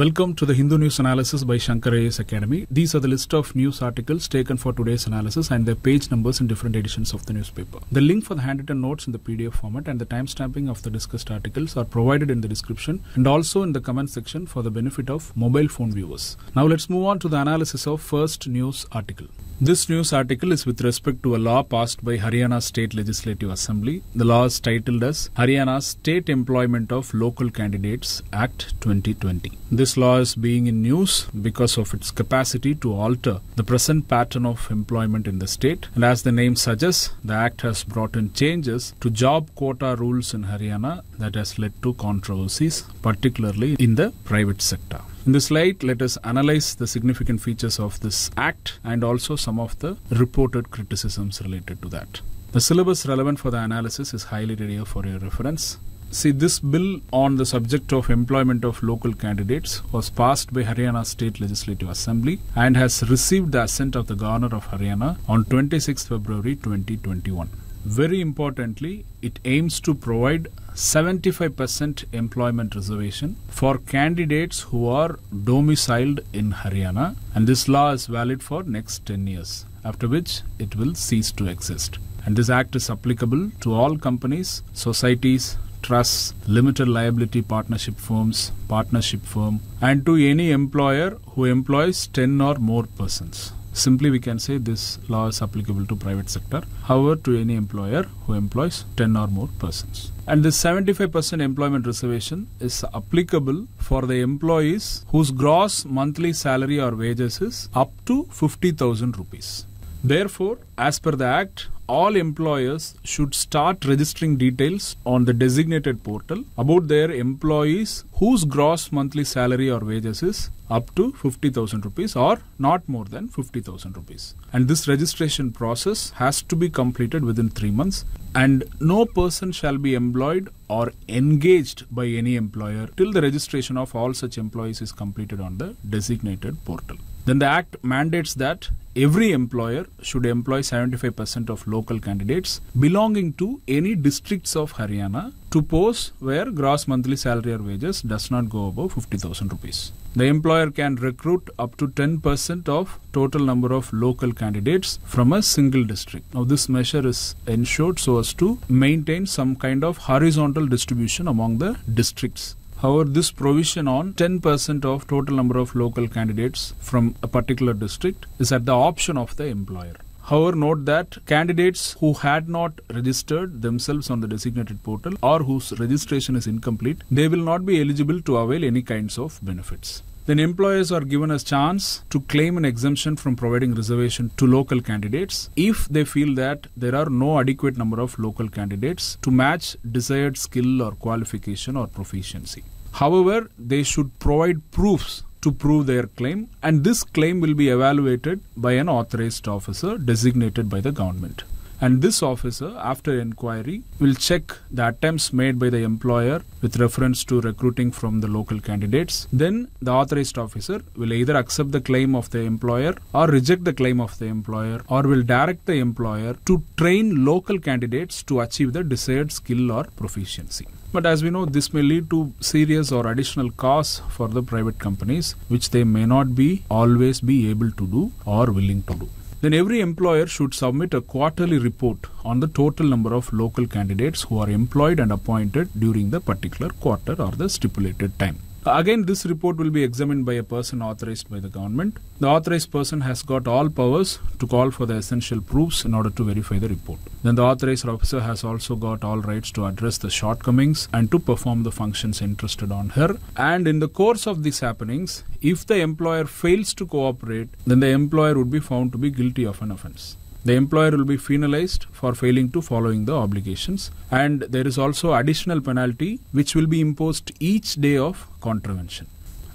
Welcome to the Hindu News Analysis by Shankar AS Academy. These are the list of news articles taken for today's analysis and their page numbers in different editions of the newspaper. The link for the handwritten notes in the PDF format and the timestamping of the discussed articles are provided in the description and also in the comment section for the benefit of mobile phone viewers. Now let's move on to the analysis of first news article. This news article is with respect to a law passed by Haryana State Legislative Assembly. The law is titled as Haryana State Employment of Local Candidates Act 2020. This law is being in news because of its capacity to alter the present pattern of employment in the state. And as the name suggests, the act has brought in changes to job quota rules in Haryana that has led to controversies, particularly in the private sector. In this light, let us analyze the significant features of this act and also some of the reported criticisms related to that. The syllabus relevant for the analysis is highlighted ready for your reference. See, this bill on the subject of employment of local candidates was passed by Haryana State Legislative Assembly and has received the assent of the Governor of Haryana on 26 February 2021. Very importantly, it aims to provide 75% employment reservation for candidates who are domiciled in Haryana and this law is valid for next 10 years after which it will cease to exist and this act is applicable to all companies societies trusts limited liability partnership firms partnership firm and to any employer who employs 10 or more persons Simply we can say this law is applicable to private sector, however to any employer who employs 10 or more persons. And this 75% employment reservation is applicable for the employees whose gross monthly salary or wages is up to 50,000 rupees. Therefore, as per the Act, all employers should start registering details on the designated portal about their employees whose gross monthly salary or wages is up to 50,000 rupees or not more than 50,000 rupees. And this registration process has to be completed within three months. And no person shall be employed or engaged by any employer till the registration of all such employees is completed on the designated portal. Then the Act mandates that every employer should employ 75% of local candidates belonging to any districts of Haryana to posts where gross monthly salary or wages does not go above 50,000 rupees. The employer can recruit up to 10% of total number of local candidates from a single district. Now this measure is ensured so as to maintain some kind of horizontal distribution among the districts. However, this provision on 10% of total number of local candidates from a particular district is at the option of the employer. However, note that candidates who had not registered themselves on the designated portal or whose registration is incomplete, they will not be eligible to avail any kinds of benefits then employers are given a chance to claim an exemption from providing reservation to local candidates if they feel that there are no adequate number of local candidates to match desired skill or qualification or proficiency. However, they should provide proofs to prove their claim and this claim will be evaluated by an authorized officer designated by the government. And this officer, after inquiry, will check the attempts made by the employer with reference to recruiting from the local candidates. Then the authorized officer will either accept the claim of the employer or reject the claim of the employer or will direct the employer to train local candidates to achieve the desired skill or proficiency. But as we know, this may lead to serious or additional costs for the private companies, which they may not be always be able to do or willing to do. Then every employer should submit a quarterly report on the total number of local candidates who are employed and appointed during the particular quarter or the stipulated time. Again, this report will be examined by a person authorized by the government. The authorized person has got all powers to call for the essential proofs in order to verify the report. Then the authorized officer has also got all rights to address the shortcomings and to perform the functions entrusted on her. And in the course of these happenings, if the employer fails to cooperate, then the employer would be found to be guilty of an offense the employer will be penalized for failing to following the obligations and there is also additional penalty which will be imposed each day of contravention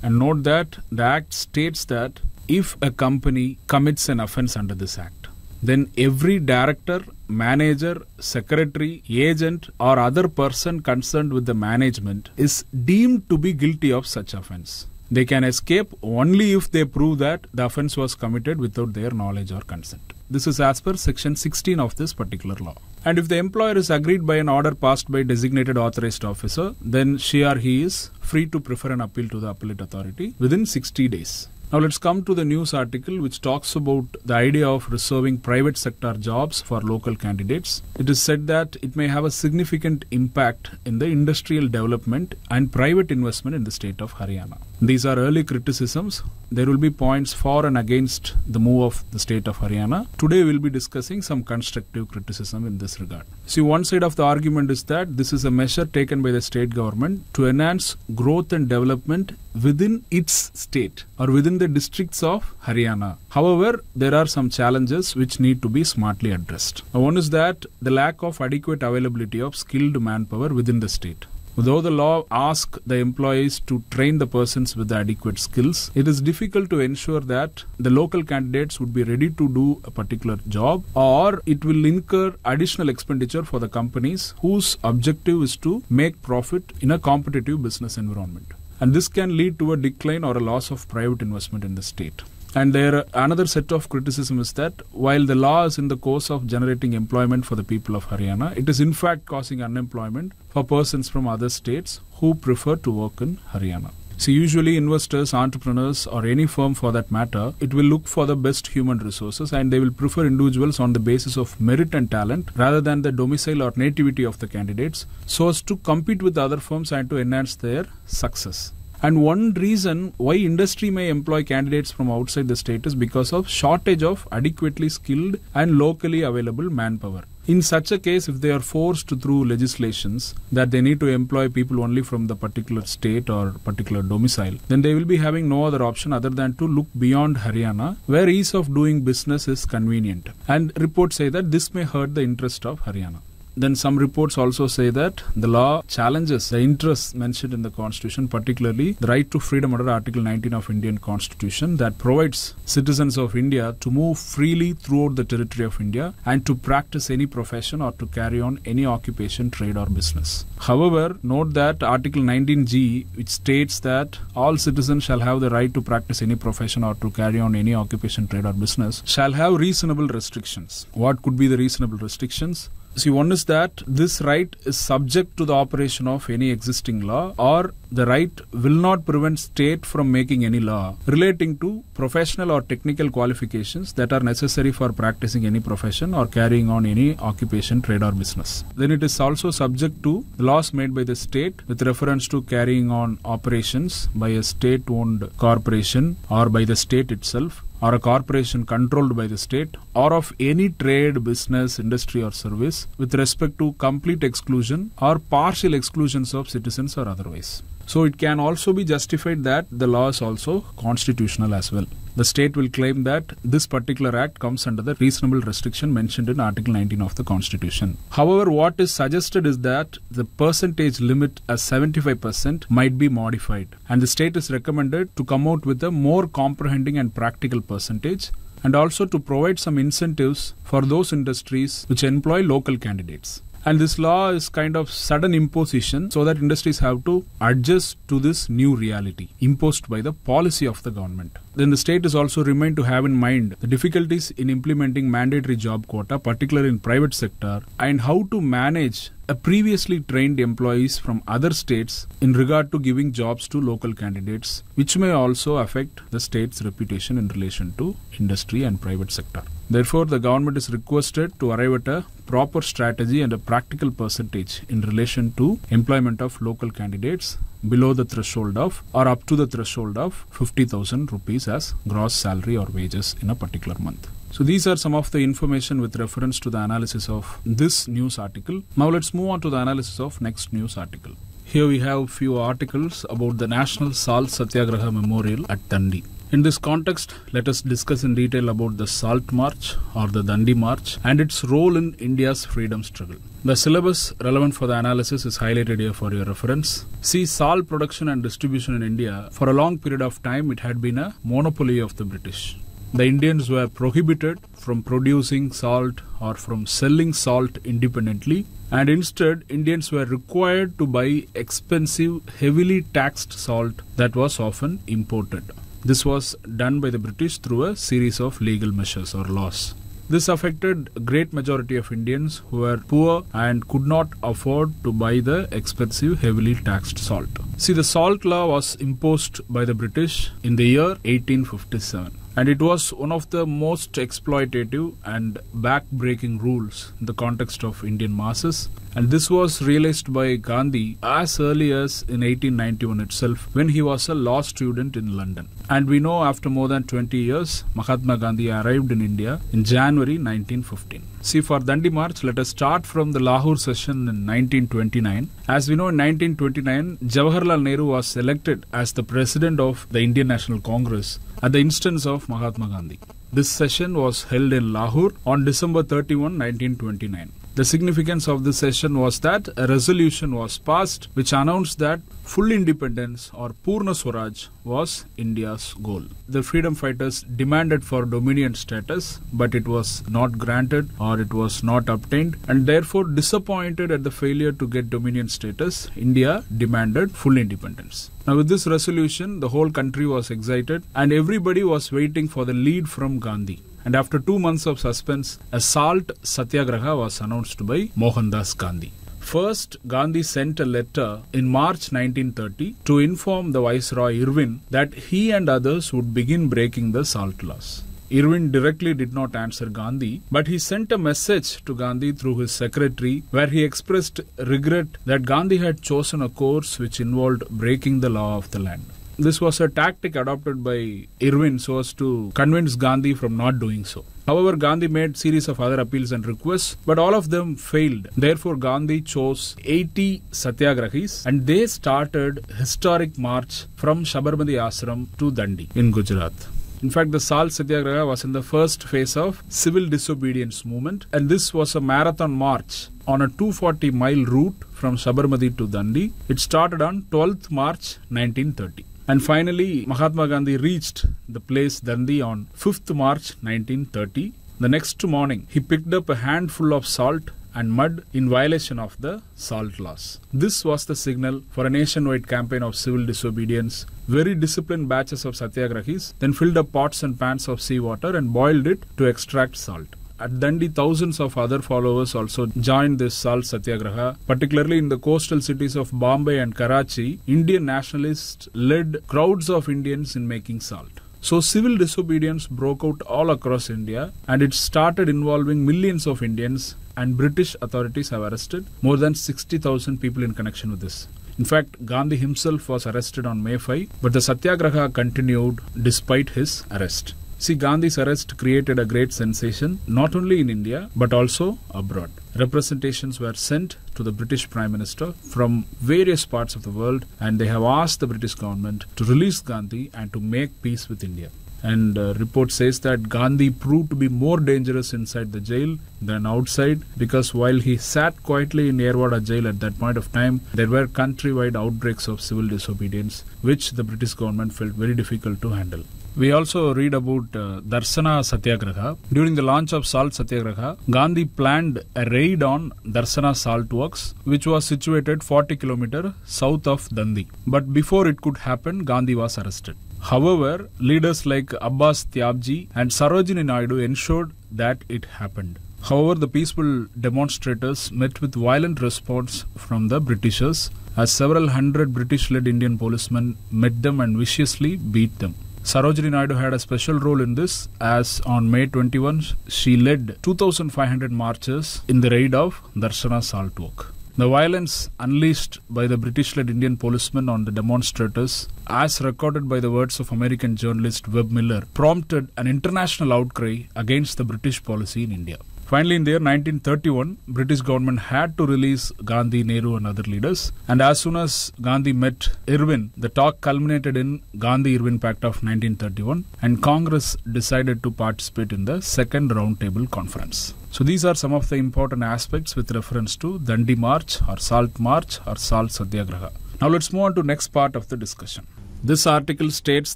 and note that the act states that if a company commits an offense under this act then every director manager secretary agent or other person concerned with the management is deemed to be guilty of such offense they can escape only if they prove that the offense was committed without their knowledge or consent this is as per section 16 of this particular law. And if the employer is agreed by an order passed by designated authorized officer, then she or he is free to prefer an appeal to the appellate authority within 60 days. Now let's come to the news article which talks about the idea of reserving private sector jobs for local candidates. It is said that it may have a significant impact in the industrial development and private investment in the state of Haryana. These are early criticisms. There will be points for and against the move of the state of Haryana. Today we'll be discussing some constructive criticism in this regard. See, one side of the argument is that this is a measure taken by the state government to enhance growth and development within its state or within the districts of Haryana. However, there are some challenges which need to be smartly addressed. One is that the lack of adequate availability of skilled manpower within the state. Though the law asks the employees to train the persons with the adequate skills, it is difficult to ensure that the local candidates would be ready to do a particular job or it will incur additional expenditure for the companies whose objective is to make profit in a competitive business environment and this can lead to a decline or a loss of private investment in the state. And there another set of criticism is that while the law is in the course of generating employment for the people of Haryana, it is in fact causing unemployment for persons from other states who prefer to work in Haryana. See, usually investors, entrepreneurs, or any firm for that matter, it will look for the best human resources and they will prefer individuals on the basis of merit and talent rather than the domicile or nativity of the candidates so as to compete with other firms and to enhance their success. And one reason why industry may employ candidates from outside the state is because of shortage of adequately skilled and locally available manpower. In such a case, if they are forced through legislations that they need to employ people only from the particular state or particular domicile, then they will be having no other option other than to look beyond Haryana, where ease of doing business is convenient. And reports say that this may hurt the interest of Haryana. Then some reports also say that the law challenges the interests mentioned in the Constitution, particularly the right to freedom under Article 19 of Indian Constitution that provides citizens of India to move freely throughout the territory of India and to practice any profession or to carry on any occupation, trade or business. However, note that Article 19G which states that all citizens shall have the right to practice any profession or to carry on any occupation, trade or business shall have reasonable restrictions. What could be the reasonable restrictions? See, one is that this right is subject to the operation of any existing law or the right will not prevent state from making any law relating to professional or technical qualifications that are necessary for practicing any profession or carrying on any occupation, trade or business. Then it is also subject to laws made by the state with reference to carrying on operations by a state owned corporation or by the state itself or a corporation controlled by the state or of any trade, business, industry or service with respect to complete exclusion or partial exclusions of citizens or otherwise. So it can also be justified that the law is also constitutional as well. The state will claim that this particular act comes under the reasonable restriction mentioned in Article 19 of the Constitution. However, what is suggested is that the percentage limit as 75% might be modified, and the state is recommended to come out with a more comprehending and practical percentage and also to provide some incentives for those industries which employ local candidates. And this law is kind of sudden imposition so that industries have to adjust to this new reality imposed by the policy of the government. Then the state is also remained to have in mind the difficulties in implementing mandatory job quota, particularly in private sector, and how to manage uh, previously trained employees from other states in regard to giving jobs to local candidates, which may also affect the state's reputation in relation to industry and private sector. Therefore, the government is requested to arrive at a proper strategy and a practical percentage in relation to employment of local candidates below the threshold of or up to the threshold of 50,000 rupees as gross salary or wages in a particular month. So these are some of the information with reference to the analysis of this news article. Now let's move on to the analysis of next news article. Here we have few articles about the National Salt Satyagraha Memorial at Dandi. In this context, let us discuss in detail about the Salt March or the Dandi March and its role in India's freedom struggle. The syllabus relevant for the analysis is highlighted here for your reference. See, salt production and distribution in India, for a long period of time, it had been a monopoly of the British the Indians were prohibited from producing salt or from selling salt independently, and instead, Indians were required to buy expensive, heavily taxed salt that was often imported. This was done by the British through a series of legal measures or laws. This affected a great majority of Indians who were poor and could not afford to buy the expensive, heavily taxed salt. See, the salt law was imposed by the British in the year 1857 and it was one of the most exploitative and back-breaking rules in the context of Indian masses. And this was realized by Gandhi as early as in 1891 itself when he was a law student in London. And we know after more than 20 years, Mahatma Gandhi arrived in India in January 1915. See, for Dandi March, let us start from the Lahore session in 1929. As we know, in 1929, Jawaharlal Nehru was elected as the president of the Indian National Congress at the instance of Mahatma Gandhi. This session was held in Lahore on December 31, 1929. The significance of this session was that a resolution was passed which announced that full independence or Purna Swaraj was India's goal. The freedom fighters demanded for dominion status, but it was not granted or it was not obtained, and therefore disappointed at the failure to get dominion status, India demanded full independence. Now, with this resolution, the whole country was excited, and everybody was waiting for the lead from Gandhi and after two months of suspense, a salt satyagraha was announced by Mohandas Gandhi. First, Gandhi sent a letter in March 1930 to inform the Viceroy Irwin that he and others would begin breaking the salt laws. Irwin directly did not answer Gandhi, but he sent a message to Gandhi through his secretary where he expressed regret that Gandhi had chosen a course which involved breaking the law of the land. This was a tactic adopted by Irwin so as to convince Gandhi from not doing so. However, Gandhi made series of other appeals and requests, but all of them failed. Therefore, Gandhi chose 80 satyagrahis and they started historic march from Sabarmati Ashram to Dandi in Gujarat. In fact, the Sal Satyagraha was in the first phase of civil disobedience movement, and this was a marathon march on a 240 mile route from Sabarmati to Dandi. It started on 12th March 1930. And finally, Mahatma Gandhi reached the place Dandi on 5th March 1930. The next morning, he picked up a handful of salt and mud in violation of the salt laws. This was the signal for a nationwide campaign of civil disobedience. Very disciplined batches of satyagrahis then filled up pots and pans of seawater and boiled it to extract salt. At Dandi, thousands of other followers also joined this salt satyagraha. Particularly in the coastal cities of Bombay and Karachi, Indian nationalists led crowds of Indians in making salt. So civil disobedience broke out all across India and it started involving millions of Indians and British authorities have arrested more than 60,000 people in connection with this. In fact, Gandhi himself was arrested on May 5, but the satyagraha continued despite his arrest. See, Gandhi's arrest created a great sensation not only in India but also abroad. Representations were sent to the British Prime Minister from various parts of the world and they have asked the British government to release Gandhi and to make peace with India. And uh, report says that Gandhi proved to be more dangerous inside the jail than outside because while he sat quietly in Yerwada jail at that point of time, there were countrywide outbreaks of civil disobedience, which the British government felt very difficult to handle. We also read about uh, Darsana Satyagraha. During the launch of Salt Satyagraha, Gandhi planned a raid on Darsana Salt Works, which was situated 40 km south of Dandi. But before it could happen, Gandhi was arrested. However, leaders like Abbas Tyabji and Sarojini Naidu ensured that it happened. However, the peaceful demonstrators met with violent response from the Britishers as several hundred British-led Indian policemen met them and viciously beat them. Sarojini Naidu had a special role in this as on May 21, she led 2,500 marches in the raid of Darshana Salt Work. The violence unleashed by the British led Indian policemen on the demonstrators, as recorded by the words of American journalist Webb Miller, prompted an international outcry against the British policy in India. Finally, in the year 1931, British government had to release Gandhi, Nehru and other leaders. And as soon as Gandhi met Irwin, the talk culminated in Gandhi-Irwin Pact of 1931 and Congress decided to participate in the second roundtable conference. So these are some of the important aspects with reference to Dandi March or Salt March or Salt Satyagraha. Now let's move on to next part of the discussion. This article states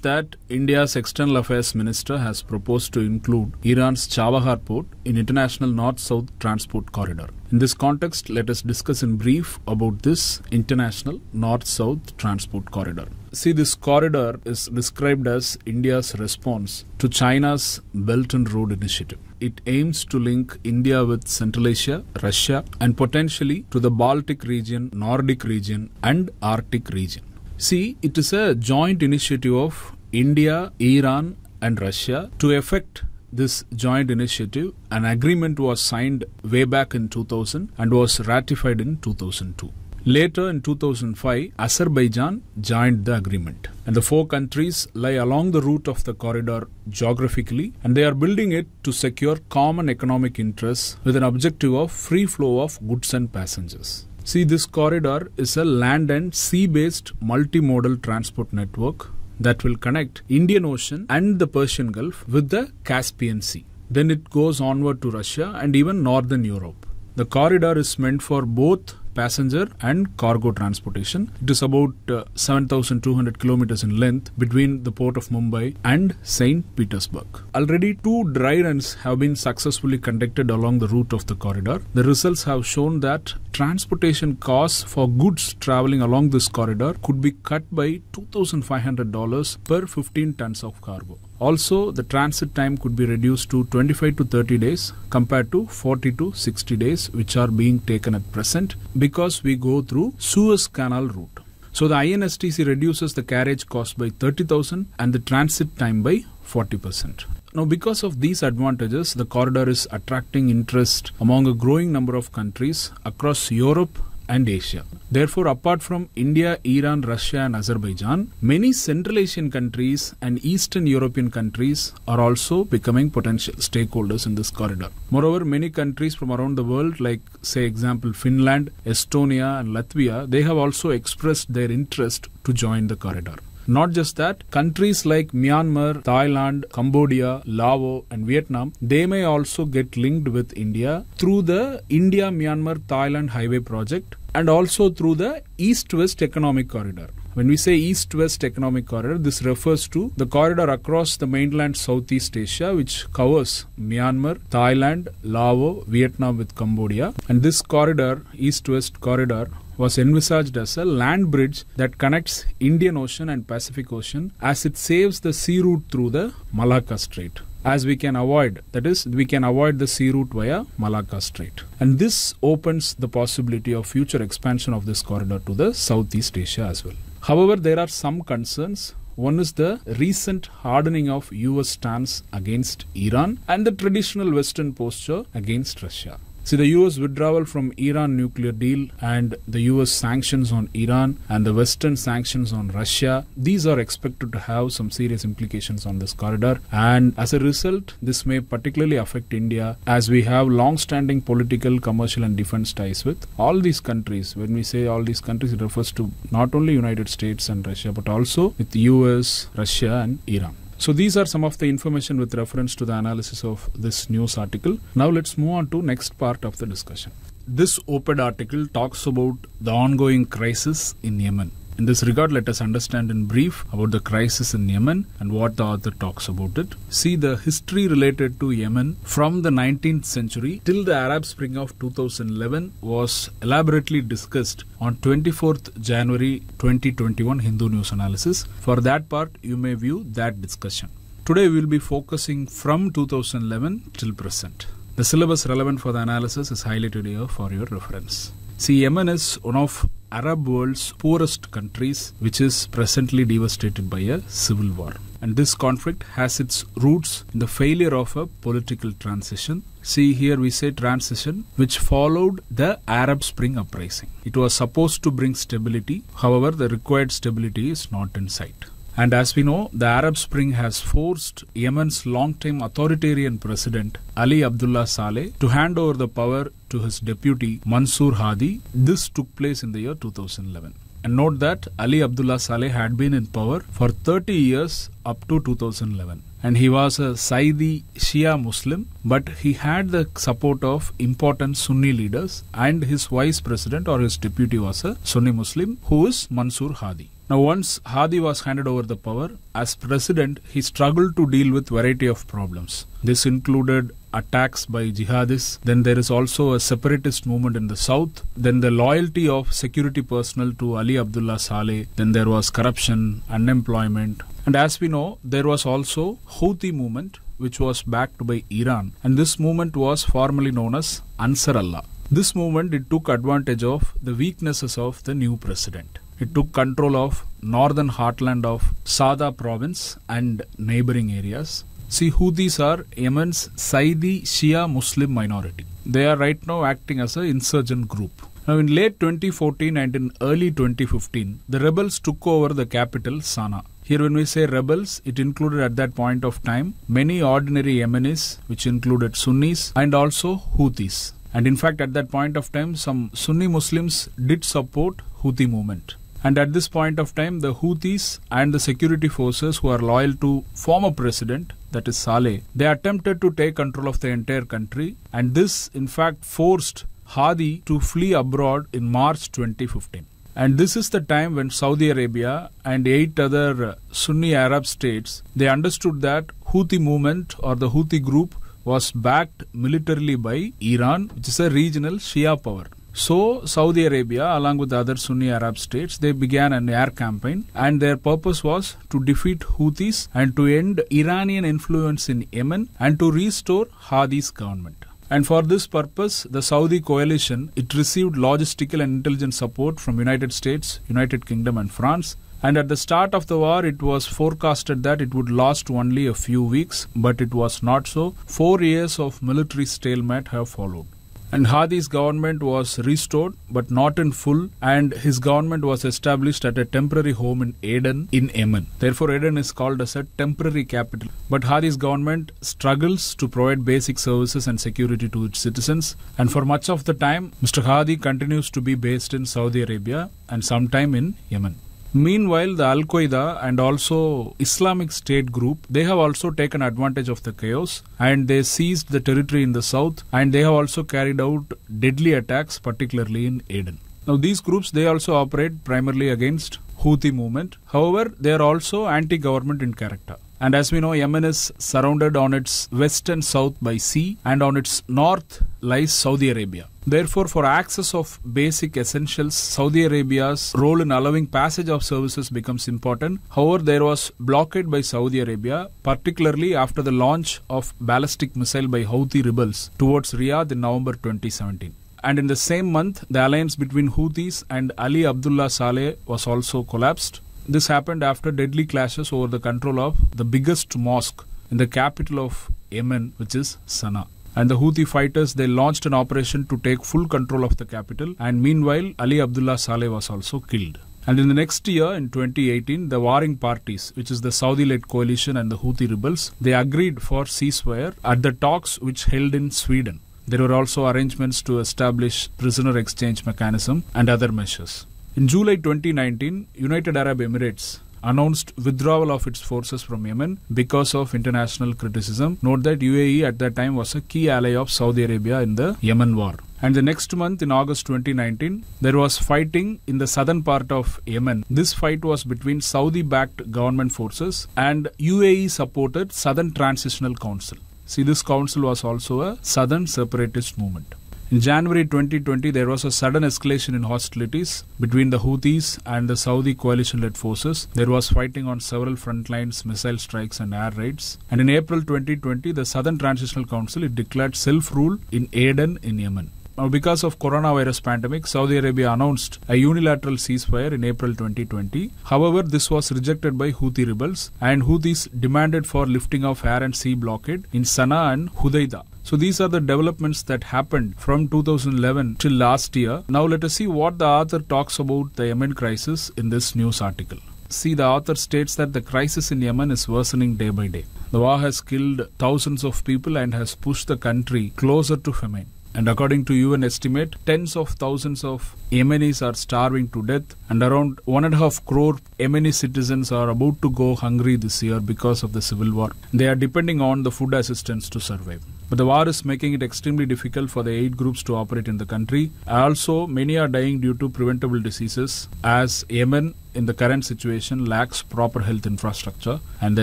that India's External Affairs Minister has proposed to include Iran's Chabahar port in international north-south transport corridor. In this context, let us discuss in brief about this international north-south transport corridor. See, this corridor is described as India's response to China's Belt and Road Initiative. It aims to link India with Central Asia, Russia, and potentially to the Baltic region, Nordic region, and Arctic region. See, it is a joint initiative of India, Iran, and Russia to effect this joint initiative. An agreement was signed way back in 2000 and was ratified in 2002. Later in 2005, Azerbaijan joined the agreement. And the four countries lie along the route of the corridor geographically, and they are building it to secure common economic interests with an objective of free flow of goods and passengers. See, this corridor is a land and sea based multimodal transport network that will connect Indian Ocean and the Persian Gulf with the Caspian Sea. Then it goes onward to Russia and even northern Europe. The corridor is meant for both passenger and cargo transportation. It is about uh, 7,200 kilometers in length between the port of Mumbai and St. Petersburg. Already, two dry runs have been successfully conducted along the route of the corridor. The results have shown that transportation costs for goods traveling along this corridor could be cut by $2,500 per 15 tons of cargo. Also, the transit time could be reduced to 25 to 30 days compared to 40 to 60 days, which are being taken at present because we go through Suez Canal route. So the INSTC reduces the carriage cost by 30,000 and the transit time by 40%. Now, because of these advantages, the corridor is attracting interest among a growing number of countries across Europe, and Asia. Therefore, apart from India, Iran, Russia, and Azerbaijan, many Central Asian countries and Eastern European countries are also becoming potential stakeholders in this corridor. Moreover, many countries from around the world, like, say, example, Finland, Estonia, and Latvia, they have also expressed their interest to join the corridor. Not just that, countries like Myanmar, Thailand, Cambodia, Laos, and Vietnam, they may also get linked with India through the India Myanmar Thailand Highway Project, and also through the east west economic corridor. When we say east west economic corridor, this refers to the corridor across the mainland Southeast Asia, which covers Myanmar, Thailand, Laos, Vietnam, with Cambodia. And this corridor, east west corridor, was envisaged as a land bridge that connects Indian Ocean and Pacific Ocean as it saves the sea route through the Malacca Strait as we can avoid. That is, we can avoid the sea route via Malacca Strait. And this opens the possibility of future expansion of this corridor to the Southeast Asia as well. However, there are some concerns. One is the recent hardening of US stance against Iran and the traditional Western posture against Russia. See, the US withdrawal from Iran nuclear deal and the US sanctions on Iran and the Western sanctions on Russia, these are expected to have some serious implications on this corridor. And as a result, this may particularly affect India as we have long standing political, commercial, and defense ties with all these countries. When we say all these countries, it refers to not only United States and Russia, but also with US, Russia, and Iran. So these are some of the information with reference to the analysis of this news article. Now let's move on to next part of the discussion. This OPED article talks about the ongoing crisis in Yemen. In this regard, let us understand in brief about the crisis in Yemen and what the author talks about it. See the history related to Yemen from the 19th century till the Arab Spring of 2011 was elaborately discussed on 24th January 2021 Hindu News Analysis. For that part, you may view that discussion. Today, we will be focusing from 2011 till present. The syllabus relevant for the analysis is highlighted here for your reference. See, Yemen is one of Arab world's poorest countries, which is presently devastated by a civil war. And this conflict has its roots in the failure of a political transition. See, here we say transition, which followed the Arab Spring uprising. It was supposed to bring stability, however, the required stability is not in sight. And as we know, the Arab Spring has forced Yemen's long-time authoritarian president Ali Abdullah Saleh to hand over the power to his deputy Mansour Hadi. This took place in the year 2011. And note that Ali Abdullah Saleh had been in power for 30 years up to 2011. And he was a Saidi Shia Muslim, but he had the support of important Sunni leaders, and his vice president or his deputy was a Sunni Muslim who is Mansur Hadi. Now, once Hadi was handed over the power, as president, he struggled to deal with variety of problems. This included attacks by jihadists. Then there is also a separatist movement in the south. Then the loyalty of security personnel to Ali Abdullah Saleh. Then there was corruption, unemployment. And as we know, there was also Houthi movement, which was backed by Iran. And this movement was formally known as Ansar Allah. This movement it took advantage of the weaknesses of the new president. It took control of northern heartland of Sada province and neighboring areas. See, Houthis are Yemen's Saidi Shia Muslim minority. They are right now acting as an insurgent group. Now, in late 2014 and in early 2015, the rebels took over the capital, Sana'a. Here, when we say rebels, it included at that point of time many ordinary Yemenis, which included Sunnis and also Houthis. And in fact, at that point of time, some Sunni Muslims did support Houthi movement. And at this point of time, the Houthis and the security forces who are loyal to former president, that is Saleh, they attempted to take control of the entire country. And this, in fact, forced Hadi to flee abroad in March 2015. And this is the time when Saudi Arabia and eight other uh, Sunni Arab states, they understood that Houthi movement or the Houthi group was backed militarily by Iran, which is a regional Shia power. So Saudi Arabia, along with the other Sunni Arab states, they began an air campaign, and their purpose was to defeat Houthis and to end Iranian influence in Yemen and to restore Hadi's government. And for this purpose, the Saudi coalition it received logistical and intelligence support from United States, United Kingdom, and France. And at the start of the war, it was forecasted that it would last only a few weeks, but it was not so. Four years of military stalemate have followed and Hadi's government was restored but not in full and his government was established at a temporary home in Aden in Yemen. Therefore Aden is called as a temporary capital. But Hadi's government struggles to provide basic services and security to its citizens and for much of the time Mr. Hadi continues to be based in Saudi Arabia and sometime in Yemen. Meanwhile, the Al Qaeda and also Islamic State group, they have also taken advantage of the chaos and they seized the territory in the south and they have also carried out deadly attacks, particularly in Aden. Now, these groups, they also operate primarily against Houthi movement. However, they are also anti-government in character. And as we know, Yemen is surrounded on its west and south by sea and on its north lies Saudi Arabia. Therefore, for access of basic essentials, Saudi Arabia's role in allowing passage of services becomes important. However, there was blockade by Saudi Arabia, particularly after the launch of ballistic missile by Houthi rebels towards Riyadh in November 2017. And in the same month, the alliance between Houthis and Ali Abdullah Saleh was also collapsed. This happened after deadly clashes over the control of the biggest mosque in the capital of Yemen, which is Sana'a and the Houthi fighters they launched an operation to take full control of the capital and meanwhile Ali Abdullah Saleh was also killed. And in the next year, in 2018, the warring parties, which is the Saudi-led coalition and the Houthi rebels, they agreed for ceasefire at the talks which held in Sweden. There were also arrangements to establish prisoner exchange mechanism and other measures. In July 2019, United Arab Emirates announced withdrawal of its forces from Yemen because of international criticism. Note that UAE at that time was a key ally of Saudi Arabia in the Yemen war. And the next month, in August 2019, there was fighting in the southern part of Yemen. This fight was between Saudi backed government forces and UAE supported Southern Transitional Council. See, this council was also a southern separatist movement. In January 2020, there was a sudden escalation in hostilities between the Houthis and the Saudi coalition led forces. There was fighting on several front lines, missile strikes, and air raids. And in April 2020, the Southern Transitional Council it declared self rule in Aden in Yemen. Now, because of coronavirus pandemic, Saudi Arabia announced a unilateral ceasefire in April 2020. However, this was rejected by Houthi rebels, and Houthis demanded for lifting of air and sea blockade in Sana'a and Hudaydah. So these are the developments that happened from 2011 till last year. Now let us see what the author talks about the Yemen crisis in this news article. See, the author states that the crisis in Yemen is worsening day by day. The war has killed thousands of people and has pushed the country closer to famine. And according to UN estimate, tens of thousands of Yemenis are starving to death, and around one and a half crore Yemeni citizens are about to go hungry this year because of the civil war. They are depending on the food assistance to survive. But the war is making it extremely difficult for the aid groups to operate in the country. Also, many are dying due to preventable diseases as Yemen in the current situation lacks proper health infrastructure and the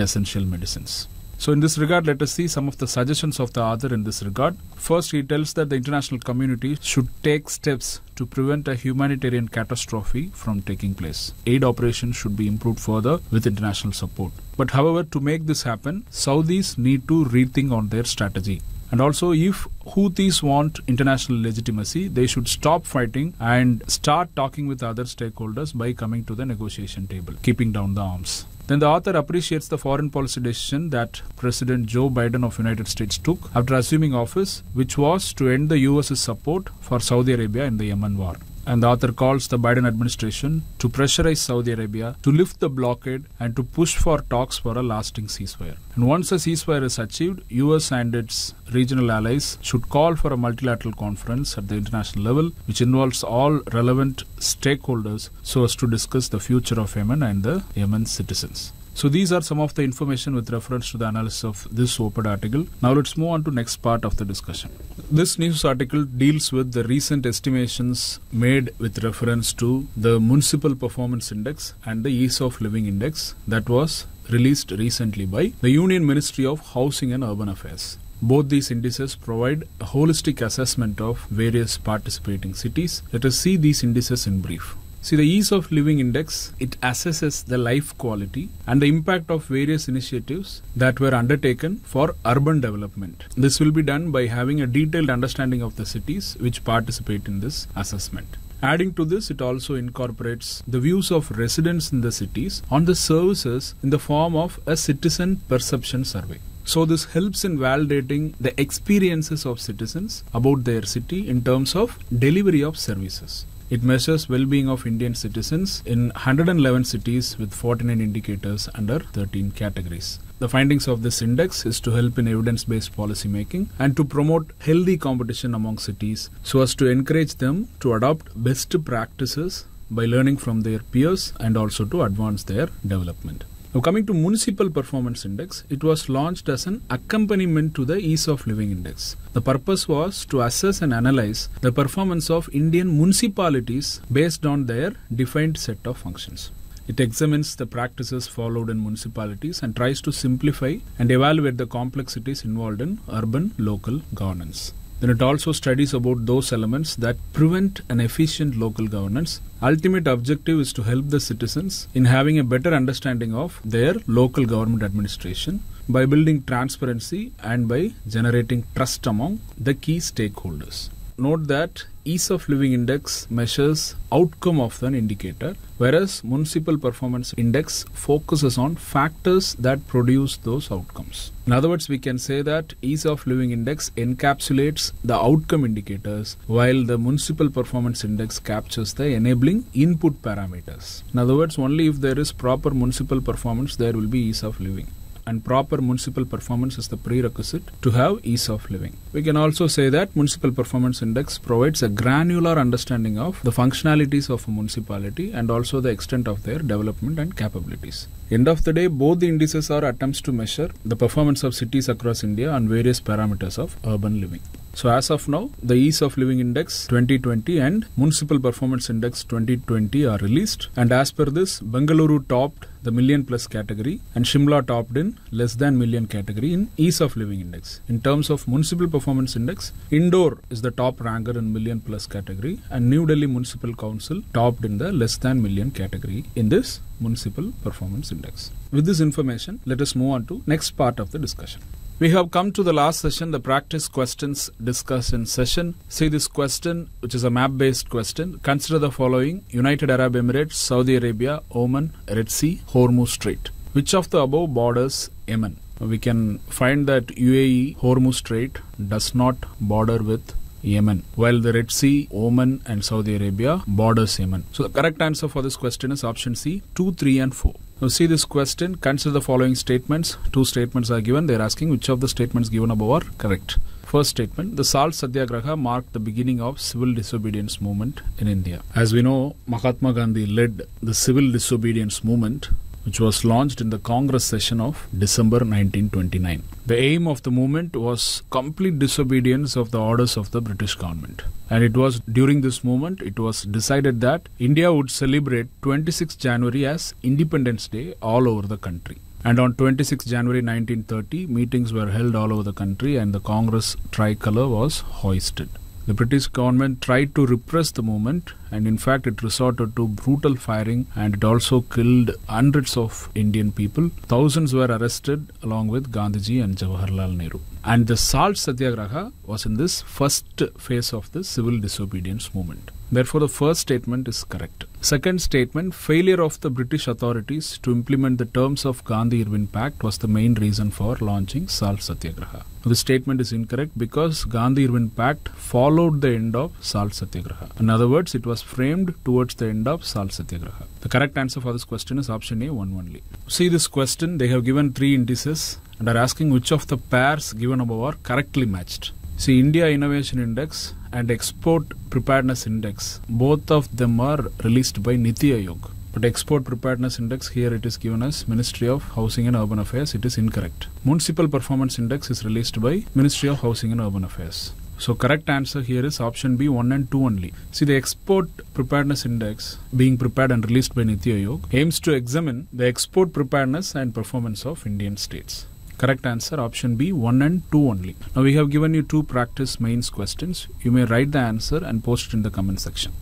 essential medicines. So, in this regard, let us see some of the suggestions of the author in this regard. First, he tells that the international community should take steps to prevent a humanitarian catastrophe from taking place. Aid operations should be improved further with international support. But, however, to make this happen, Saudis need to rethink on their strategy. And also, if Houthis want international legitimacy, they should stop fighting and start talking with other stakeholders by coming to the negotiation table, keeping down the arms. Then the author appreciates the foreign policy decision that President Joe Biden of United States took after assuming office, which was to end the US's support for Saudi Arabia in the Yemen war and the author calls the Biden administration to pressurize Saudi Arabia to lift the blockade and to push for talks for a lasting ceasefire. And once a ceasefire is achieved, US and its regional allies should call for a multilateral conference at the international level, which involves all relevant stakeholders so as to discuss the future of Yemen and the Yemen citizens. So these are some of the information with reference to the analysis of this OPED article. Now let's move on to next part of the discussion. This news article deals with the recent estimations made with reference to the Municipal Performance Index and the Ease of Living Index that was released recently by the Union Ministry of Housing and Urban Affairs. Both these indices provide a holistic assessment of various participating cities. Let us see these indices in brief. See the ease of living index, it assesses the life quality and the impact of various initiatives that were undertaken for urban development. This will be done by having a detailed understanding of the cities which participate in this assessment. Adding to this, it also incorporates the views of residents in the cities on the services in the form of a citizen perception survey. So this helps in validating the experiences of citizens about their city in terms of delivery of services. It measures well-being of Indian citizens in 111 cities with 49 indicators under 13 categories. The findings of this index is to help in evidence-based policy making and to promote healthy competition among cities so as to encourage them to adopt best practices by learning from their peers and also to advance their development. Now coming to Municipal Performance Index, it was launched as an accompaniment to the Ease of Living Index. The purpose was to assess and analyze the performance of Indian municipalities based on their defined set of functions. It examines the practices followed in municipalities and tries to simplify and evaluate the complexities involved in urban local governance. Then it also studies about those elements that prevent an efficient local governance. Ultimate objective is to help the citizens in having a better understanding of their local government administration by building transparency and by generating trust among the key stakeholders note that ease of living index measures outcome of an indicator whereas municipal performance index focuses on factors that produce those outcomes in other words we can say that ease of living index encapsulates the outcome indicators while the municipal performance index captures the enabling input parameters in other words only if there is proper municipal performance there will be ease of living and proper municipal performance is the prerequisite to have ease of living. We can also say that municipal performance index provides a granular understanding of the functionalities of a municipality and also the extent of their development and capabilities. End of the day, both the indices are attempts to measure the performance of cities across India on various parameters of urban living. So as of now, the Ease of Living Index 2020 and Municipal Performance Index 2020 are released. And as per this, Bengaluru topped the million plus category and Shimla topped in less than million category in Ease of Living Index. In terms of Municipal Performance Index, Indore is the top ranker in million plus category and New Delhi Municipal Council topped in the less than million category in this Municipal Performance Index. With this information, let us move on to next part of the discussion. We have come to the last session, the practice questions discussion session. See this question, which is a map-based question. Consider the following, United Arab Emirates, Saudi Arabia, Oman, Red Sea, Hormuz Strait. Which of the above borders Yemen? We can find that UAE Hormuz Strait does not border with Yemen, while the Red Sea, Oman, and Saudi Arabia borders Yemen. So the correct answer for this question is option C 2, 3, and 4. Now see this question, consider the following statements. Two statements are given. They are asking which of the statements given above are correct. First statement, the Salt Satyagraha marked the beginning of civil disobedience movement in India. As we know, Mahatma Gandhi led the civil disobedience movement which was launched in the Congress session of December 1929. The aim of the movement was complete disobedience of the orders of the British government. And it was during this movement, it was decided that India would celebrate 26 January as Independence Day all over the country. And on 26 January 1930, meetings were held all over the country and the Congress tricolor was hoisted. The British government tried to repress the movement, and in fact, it resorted to brutal firing and it also killed hundreds of Indian people. Thousands were arrested along with Gandhiji and Jawaharlal Nehru. And the Salt Satyagraha was in this first phase of the civil disobedience movement. Therefore, the first statement is correct. Second statement, failure of the British authorities to implement the terms of Gandhi-Irwin Pact was the main reason for launching Salt Satyagraha. The statement is incorrect because Gandhi-Irwin Pact followed the end of Salt Satyagraha. In other words, it was framed towards the end of Salt Satyagraha. The correct answer for this question is option A, one only. See this question, they have given three indices and are asking which of the pairs given above are correctly matched. See, India Innovation Index and Export Preparedness Index, both of them are released by Niti Aayog. But Export Preparedness Index, here it is given as Ministry of Housing and Urban Affairs, it is incorrect. Municipal Performance Index is released by Ministry of Housing and Urban Affairs. So correct answer here is option B 1 and 2 only. See the export preparedness index being prepared and released by Niti Aayog aims to examine the export preparedness and performance of Indian states. Correct answer option B 1 and 2 only. Now we have given you two practice mains questions. You may write the answer and post it in the comment section.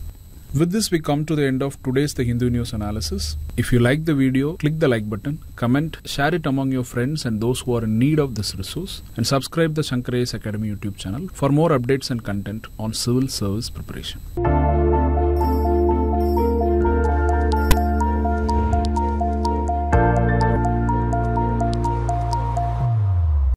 With this we come to the end of today's The Hindu News Analysis. If you like the video, click the like button, comment, share it among your friends and those who are in need of this resource and subscribe the Shankarays Academy YouTube channel for more updates and content on civil service preparation.